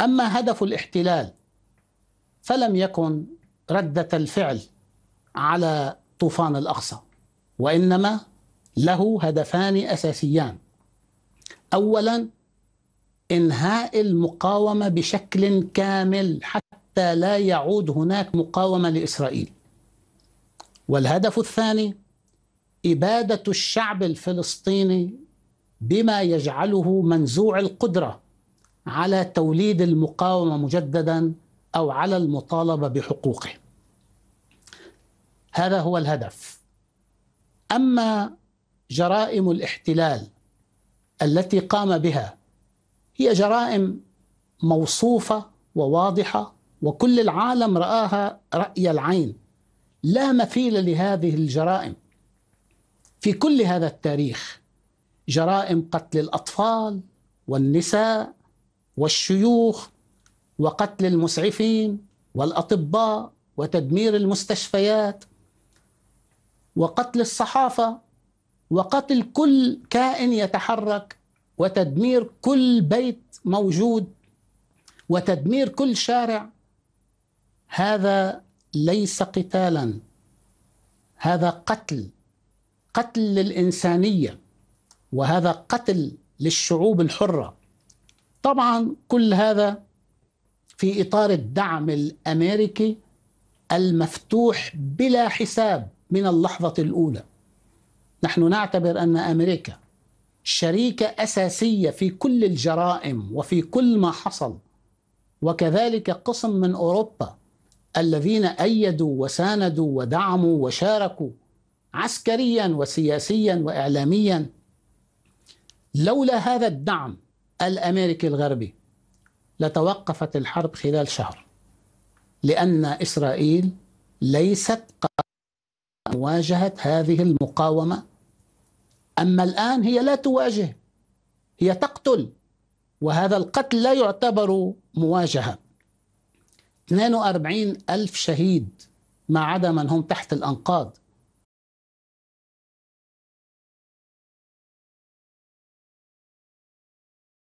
اما هدف الاحتلال فلم يكن رده الفعل على طوفان الاقصى وانما له هدفان اساسيان اولا انهاء المقاومه بشكل كامل حتى لا يعود هناك مقاومه لاسرائيل والهدف الثاني اباده الشعب الفلسطيني بما يجعله منزوع القدره على توليد المقاومه مجددا او على المطالبه بحقوقه. هذا هو الهدف. اما جرائم الاحتلال التي قام بها هي جرائم موصوفه وواضحه وكل العالم راها راي العين. لا مثيل لهذه الجرائم. في كل هذا التاريخ جرائم قتل الاطفال والنساء والشيوخ وقتل المسعفين والاطباء وتدمير المستشفيات وقتل الصحافه وقتل كل كائن يتحرك وتدمير كل بيت موجود وتدمير كل شارع هذا ليس قتالا هذا قتل قتل للانسانيه وهذا قتل للشعوب الحره طبعا كل هذا في اطار الدعم الامريكي المفتوح بلا حساب من اللحظه الاولى نحن نعتبر ان امريكا شريكه اساسيه في كل الجرائم وفي كل ما حصل وكذلك قسم من اوروبا الذين ايدوا وساندوا ودعموا وشاركوا عسكريا وسياسيا واعلاميا لولا هذا الدعم الأمريكي الغربي لتوقفت الحرب خلال شهر لأن إسرائيل ليست قادرة مواجهة هذه المقاومة أما الآن هي لا تواجه هي تقتل وهذا القتل لا يعتبر مواجهة 42 ألف شهيد ما عدا من هم تحت الأنقاض